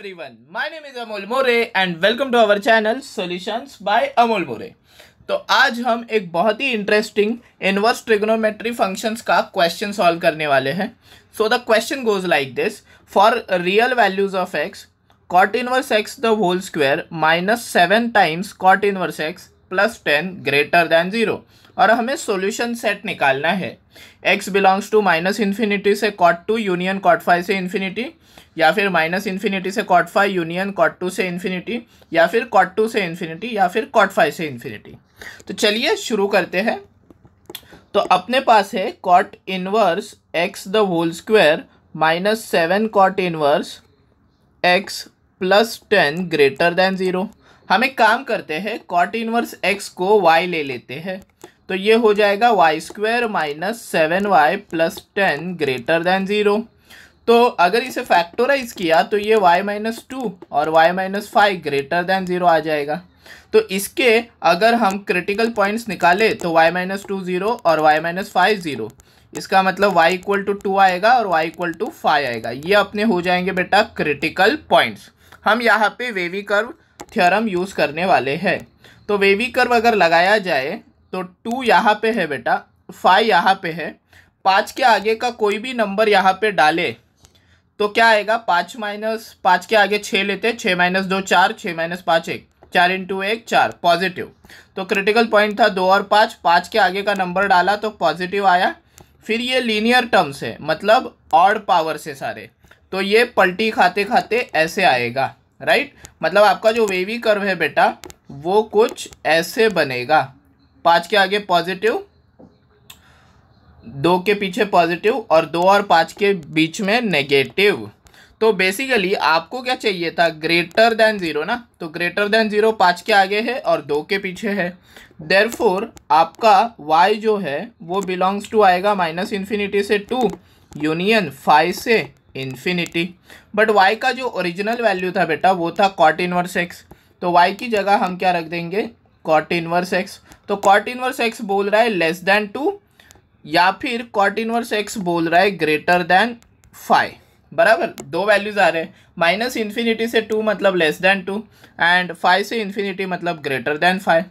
Everyone my name is Amol More and welcome to our channel solutions by Amol More तो आज हम एक बहुत ही इंटरेस्टिंग इनवर्स ट्रिग्नोमेट्री फंक्शंस का क्वेश्चन सॉल्व करने वाले हैं so the question goes like this for real values of x cot inverse x the whole square minus seven times cot inverse x plus ten greater than zero और हमें solution set निकालना है x belongs to minus infinity से cot two union cot five से infinity या फिर minus infinity से cot five union cot two से इन्फिनिटी या फिर कॉट टू से इन्फिनिटी या फिर कॉट फाइव से इन्फिनिटी तो चलिए शुरू करते हैं तो अपने पास है cot inverse x the whole square minus seven cot inverse x plus ten greater than zero हम एक काम करते हैं कॉट इनवर्स एक्स को वाई ले लेते हैं तो ये हो जाएगा y square minus seven y plus ten greater than zero तो अगर इसे फैक्टोराइज किया तो ये वाई माइनस टू और y minus five greater than zero आ जाएगा तो इसके अगर हम क्रिटिकल पॉइंट्स निकाले तो y माइनस टू ज़ीरो और y माइनस फाइव ज़ीरो इसका मतलब y इक्वल टू टू आएगा और y इक्वल टू फाइव आएगा ये अपने हो जाएंगे बेटा क्रिटिकल पॉइंट्स हम यहाँ पे वेवी कर्व थ्योरम यूज़ करने वाले हैं तो वेवी कर्व अगर लगाया जाए तो टू यहाँ पे है बेटा फाइव यहाँ पे है पाँच के आगे का कोई भी नंबर यहाँ पे डाले तो क्या आएगा पाँच माइनस पाँच के आगे छः लेते हैं छः माइनस दो चार छः माइनस पाँच एक चार इंटू एक चार पॉजिटिव तो क्रिटिकल पॉइंट था दो और पाँच पाँच के आगे का नंबर डाला तो पॉजिटिव आया फिर ये लीनियर टर्म्स है मतलब ऑड पावर से सारे तो ये पलटी खाते खाते ऐसे आएगा राइट मतलब आपका जो वेवी कर्व है बेटा वो कुछ ऐसे बनेगा पाँच के आगे पॉजिटिव दो के पीछे पॉजिटिव और दो और पाँच के बीच में नेगेटिव तो बेसिकली आपको क्या चाहिए था ग्रेटर देन ज़ीरो ना तो ग्रेटर देन ज़ीरो पाँच के आगे है और दो के पीछे है देरफोर आपका वाई जो है वो बिलोंग्स टू आएगा माइनस इन्फिनिटी से टू यूनियन फाइव से इन्फिनिटी बट वाई का जो ओरिजिनल वैल्यू था बेटा वो था कॉट इनवर्स एक्स तो वाई की जगह हम क्या रख देंगे कॉट इनवर्स एक्स तो कॉट इनवर्स एक्स बोल रहा है लेस देन टू या फिर कॉट इनवर्स एक्स बोल रहा है ग्रेटर देन फाइव बराबर दो वैल्यूज आ रहे हैं माइनस इन्फिनिटी से टू मतलब less than two and five से इन्फिनिटी मतलब ग्रेटर देन फाइव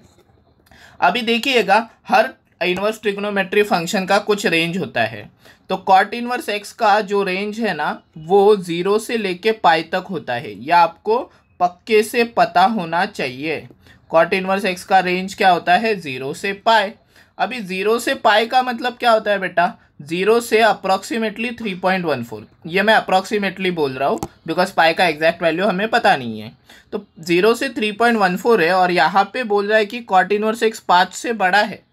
अभी देखिएगा हर इन्वर्स ट्रिग्नोमेट्री फंक्शन का कुछ रेंज होता है तो कॉट इनवर्स एक्स का जो रेंज है ना वो ज़ीरो से लेके पाई तक होता है यह आपको पक्के से पता होना चाहिए कॉट इनवर्स एक्स का रेंज क्या होता है ज़ीरो से पाए अभी ज़ीरो से पाए का मतलब क्या होता है बेटा ज़ीरो से approximately three point one four ये मैं अप्रॉक्सीमेटली बोल रहा हूँ बिकॉज पाए का एग्जैक्ट वैल्यू हमें पता नहीं है तो ज़ीरो से थ्री पॉइंट वन फोर है और यहाँ पे बोल रहा है कि कॉट इनवर्स एक्स पाँच से बड़ा है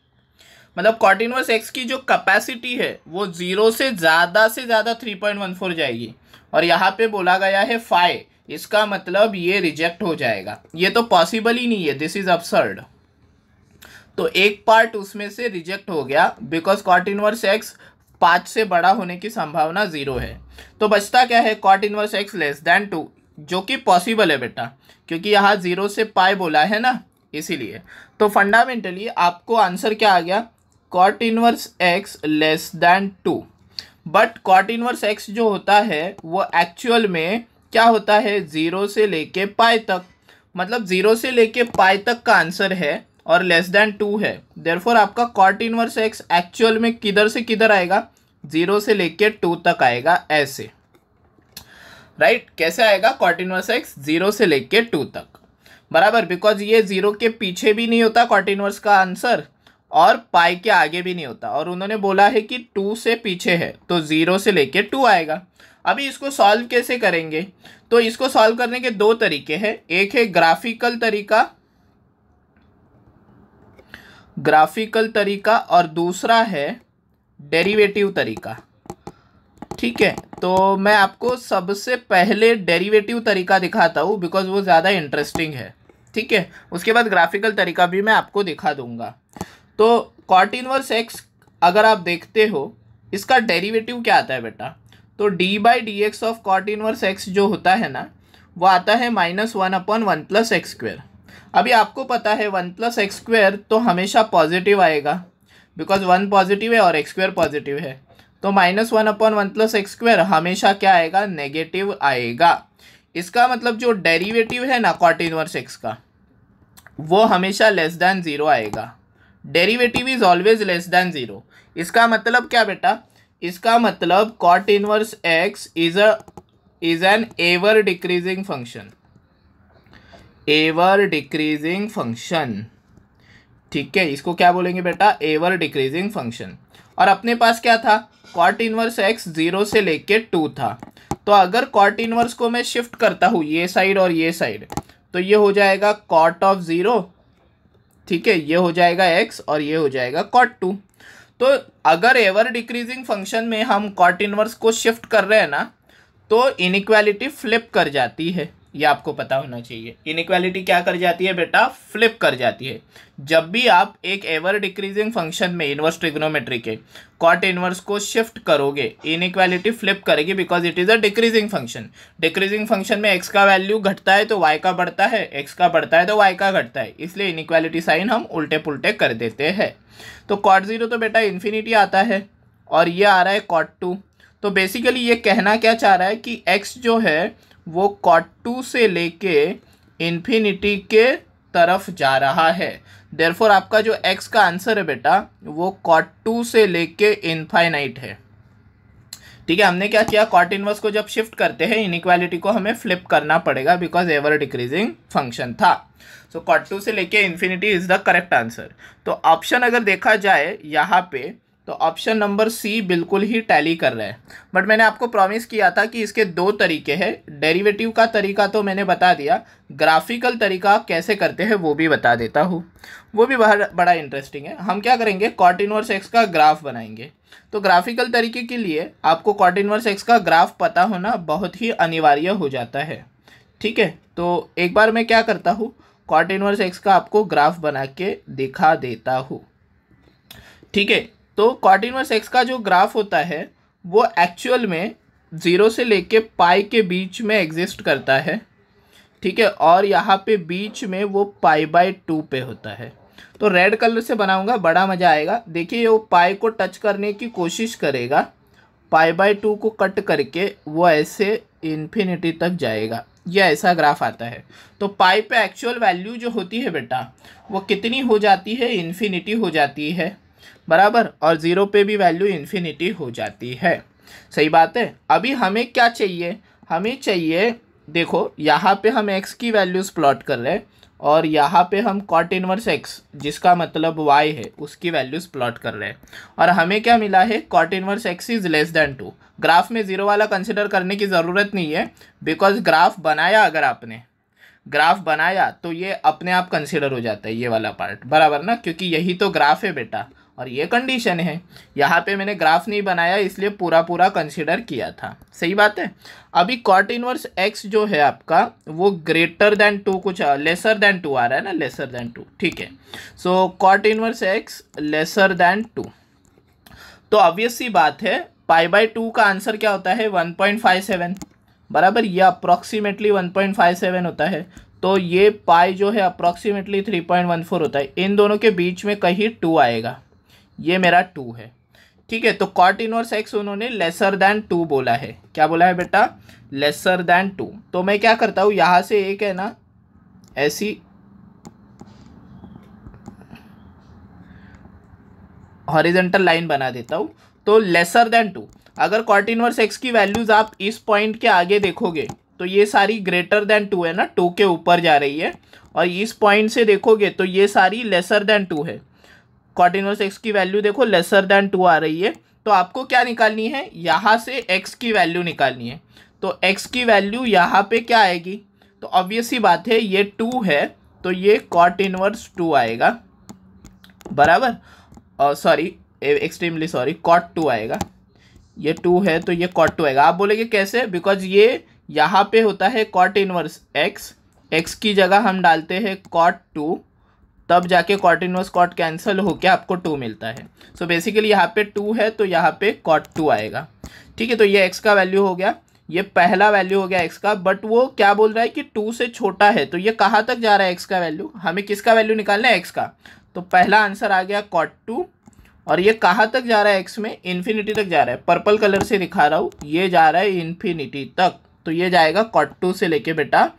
मतलब कॉटिनवर्स एक्स की जो कैपेसिटी है वो ज़ीरो से ज़्यादा से ज़्यादा थ्री पॉइंट वन फोर जाएगी और यहाँ पे बोला गया है फाइव इसका मतलब ये रिजेक्ट हो जाएगा ये तो पॉसिबल ही नहीं है दिस इज़ अपसर्ड तो एक पार्ट उसमें से रिजेक्ट हो गया बिकॉज कॉटिनवर्स एक्स पाँच से बड़ा होने की संभावना ज़ीरो है तो बचता क्या है cot inverse x less than two जो कि पॉसिबल है बेटा क्योंकि यहाँ ज़ीरो से पाए बोला है ना इसीलिए तो फंडामेंटली आपको आंसर क्या आ गया cot inverse x less than two but cot inverse x जो होता है वो एक्चुअल में क्या होता है ज़ीरो से लेके पाए तक मतलब ज़ीरो से लेके पाए तक का आंसर है और लेस दैन टू है देरफोर आपका कॉट इनवर्स एक्स एक्चुअल में किधर से किधर आएगा ज़ीरो से लेके टू तक आएगा ऐसे राइट right? कैसे आएगा कॉट इनवर्स एक्स ज़ीरो से लेके टू तक बराबर बिकॉज ये ज़ीरो के पीछे भी नहीं होता कॉट इनवर्स का आंसर और पाई के आगे भी नहीं होता और उन्होंने बोला है कि टू से पीछे है तो ज़ीरो से लेके टू आएगा अभी इसको सॉल्व कैसे करेंगे तो इसको सॉल्व करने के दो तरीके हैं एक है ग्राफिकल तरीका ग्राफिकल तरीका और दूसरा है डेरिवेटिव तरीका ठीक है तो मैं आपको सबसे पहले डेरिवेटिव तरीका दिखाता हूँ बिकॉज वो ज़्यादा इंटरेस्टिंग है ठीक है उसके बाद ग्राफिकल तरीका भी मैं आपको दिखा दूँगा तो कॉट इनवर्स एक्स अगर आप देखते हो इसका डेरिवेटिव क्या आता है बेटा तो d by d x of cot inverse x जो होता है ना वो आता है minus one upon one plus x square अभी आपको पता है वन प्लस एक्स स्क्वेयर तो हमेशा पॉजिटिव आएगा बिकॉज वन पॉजिटिव है और एक्स स्क्वेयर पॉजिटिव है तो minus one upon one plus x square हमेशा क्या आएगा नेगेटिव आएगा इसका मतलब जो डेरिवेटिव है ना कॉट इनवर्स एक्स का वो हमेशा लेस दैन ज़ीरो आएगा derivative is always less than zero इसका मतलब क्या बेटा इसका मतलब cot inverse x is a is an ever decreasing function ever decreasing function ठीक है इसको क्या बोलेंगे बेटा एवर डिक्रीजिंग फंक्शन और अपने पास क्या था कॉट इनवर्स एक्स जीरो से लेके टू था तो अगर कॉट इनवर्स को मैं शिफ्ट करता हूँ ये साइड और ये साइड तो ये हो जाएगा कॉट ऑफ ज़ीरो ठीक है ये हो जाएगा एक्स और ये हो जाएगा कॉट टू तो अगर एवर डिक्रीजिंग फंक्शन में हम कॉट इनवर्स को शिफ्ट कर रहे हैं ना तो इनक्वालिटी फ्लिप कर जाती है ये आपको पता होना चाहिए इनक्वालिटी क्या कर जाती है बेटा फ्लिप कर जाती है जब भी आप एक एवर डिक्रीजिंग फंक्शन में इनवर्स ट्रिग्नोमेट्री के कॉट इनवर्स को शिफ्ट करोगे इनक्वालिटी फ्लिप करेगी because it is a decreasing function decreasing function में एक्स का वैल्यू घटता है तो वाई का बढ़ता है एक्स का बढ़ता है तो वाई का घटता है इसलिए इनक्वालिटी साइन हम उल्टे पुलटे कर देते हैं तो कॉट ज़ीरो तो बेटा इन्फिनिटी आता है और ये आ रहा है कॉट टू तो बेसिकली ये कहना क्या चाह रहा है कि एक्स जो है वो कॉट टू से लेके इन्फिनिटी के तरफ जा रहा है देरफोर आपका जो एक्स का आंसर है बेटा वो कॉट टू से लेके इन्फाइनाइट है ठीक है हमने क्या किया कॉट इनवर्स को जब शिफ्ट करते हैं इनक्वालिटी को हमें फ्लिप करना पड़ेगा बिकॉज एवर डिक्रीजिंग फंक्शन था सो कॉट टू से लेके infinity is the correct answer तो ऑप्शन अगर देखा जाए यहाँ पे तो ऑप्शन नंबर सी बिल्कुल ही टैली कर रहा है बट मैंने आपको प्रॉमिस किया था कि इसके दो तरीके हैं डेरिवेटिव का तरीका तो मैंने बता दिया ग्राफिकल तरीका कैसे करते हैं वो भी बता देता हूँ वो भी बड़ा इंटरेस्टिंग है हम क्या करेंगे कॉट इनवर्स एक्स का ग्राफ बनाएंगे तो ग्राफिकल तरीके के लिए आपको कॉट इनवर्स एक्स का ग्राफ पता होना बहुत ही अनिवार्य हो जाता है ठीक है तो एक बार मैं क्या करता हूँ कॉट इनवर्स एक्स का आपको ग्राफ बना के दिखा देता हूँ ठीक है तो कॉटिनस एक्स का जो ग्राफ होता है वो एक्चुअल में ज़ीरो से लेके पाई के बीच में एग्जिस्ट करता है ठीक है और यहाँ पे बीच में वो पाई बाय टू पे होता है तो रेड कलर से बनाऊंगा बड़ा मज़ा आएगा देखिए वो पाई को टच करने की कोशिश करेगा पाई बाय टू को कट करके वो ऐसे इन्फिनिटी तक जाएगा ये ऐसा ग्राफ आता है तो पाई पे एक्चुअल वैल्यू जो होती है बेटा वो कितनी हो जाती है इन्फिनिटी हो जाती है बराबर और ज़ीरो पे भी वैल्यू इन्फिनिटी हो जाती है सही बात है अभी हमें क्या चाहिए हमें चाहिए देखो यहाँ पे हम एक्स की वैल्यूज़ प्लॉट कर रहे हैं और यहाँ पे हम कॉट इनवर्स एक्स जिसका मतलब वाई है उसकी वैल्यूज़ प्लॉट कर रहे हैं और हमें क्या मिला है cot inverse x is less than two graph में ज़ीरो वाला कंसिडर करने की ज़रूरत नहीं है बिकॉज ग्राफ बनाया अगर आपने ग्राफ बनाया तो ये अपने आप कंसिडर हो जाता है ये वाला पार्ट बराबर ना क्योंकि यही तो ग्राफ है बेटा और ये कंडीशन है यहाँ पे मैंने ग्राफ नहीं बनाया इसलिए पूरा पूरा कंसिडर किया था सही बात है अभी कॉट इनवर्स एक्स जो है आपका वो ग्रेटर देन टू कुछ लेसर देन टू आ रहा है ना लेसर देन टू ठीक है so cot inverse x lesser than two तो ऑब्वियस सी बात है पाई बाई टू का आंसर क्या होता है वन पॉइंट फाइव सेवन बराबर ये approximately one point five seven होता है तो ये पाई जो है approximately three point one four होता है इन दोनों के बीच में कहीं टू आएगा ये मेरा टू है ठीक है तो कॉट इनवर्स एक्स उन्होंने लेसर दैन टू बोला है क्या बोला है बेटा लेसर दैन टू तो मैं क्या करता हूँ यहाँ से एक है ना ऐसी हॉरिजेंटल लाइन बना देता हूँ तो लेसर दैन टू अगर कॉट इनवर्स एक्स की वैल्यूज़ आप इस पॉइंट के आगे देखोगे तो ये सारी ग्रेटर दैन टू है ना टू के ऊपर जा रही है और इस पॉइंट से देखोगे तो ये सारी लेसर दैन टू है कॉटिनोस एक्स की वैल्यू देखो लेसर दैन टू आ रही है तो आपको क्या निकालनी है यहाँ से एक्स की वैल्यू निकालनी है तो एक्स की वैल्यू यहाँ पे क्या आएगी तो ऑब्वियस ही बात है ये टू है तो ये कॉट इनवर्स टू आएगा बराबर sorry extremely sorry cot two आएगा ये टू है तो ये कॉट टू आएगा आप बोलेंगे कैसे बिकॉज ये यहाँ पे होता है कॉट इनवर्स एक्स एक्स की जगह हम डालते हैं कॉट टू तब जाके कॉटिनोस कॉट कैंसिल होकर आपको टू मिलता है सो so बेसिकली यहाँ पे टू है तो यहाँ पे कॉट टू आएगा ठीक है तो ये एक्स का वैल्यू हो गया ये पहला वैल्यू हो गया एक्स का बट वो क्या बोल रहा है कि टू से छोटा है तो ये कहाँ तक जा रहा है एक्स का वैल्यू हमें किसका वैल्यू निकालना है एक्स का तो पहला आंसर आ गया कॉट टू और ये कहाँ तक जा रहा है एक्स में इन्फिनिटी तक जा रहा है पर्पल कलर से दिखा रहा हूँ ये जा रहा है इन्फिनिटी तक तो ये जाएगा कॉट टू से लेके बेटा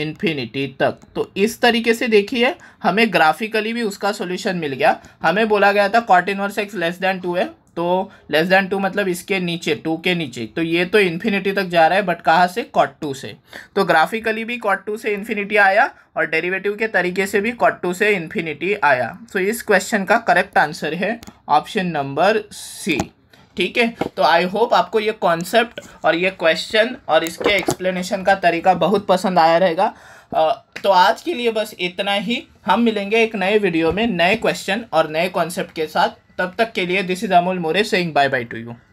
इन्फिनिटी तक तो इस तरीके से देखिए हमें ग्राफिकली भी उसका सोल्यूशन मिल गया हमें बोला गया था cot inverse x less than two है तो लेस देन टू मतलब इसके नीचे टू के नीचे तो ये तो इन्फिनिटी तक जा रहा है बट कहाँ से कॉट टू से तो ग्राफिकली भी कॉट टू से इन्फिनिटी आया और डेरिवेटिव के तरीके से भी कॉट टू से इन्फिनिटी आया तो इस क्वेश्चन का करेक्ट आंसर है ऑप्शन नंबर सी ठीक है तो आई होप आपको ये कॉन्सेप्ट और ये क्वेश्चन और इसके एक्सप्लेनेशन का तरीका बहुत पसंद आया रहेगा तो आज के लिए बस इतना ही हम मिलेंगे एक नए वीडियो में नए क्वेश्चन और नए कॉन्सेप्ट के साथ तब तक के लिए this is Amol More saying bye bye to you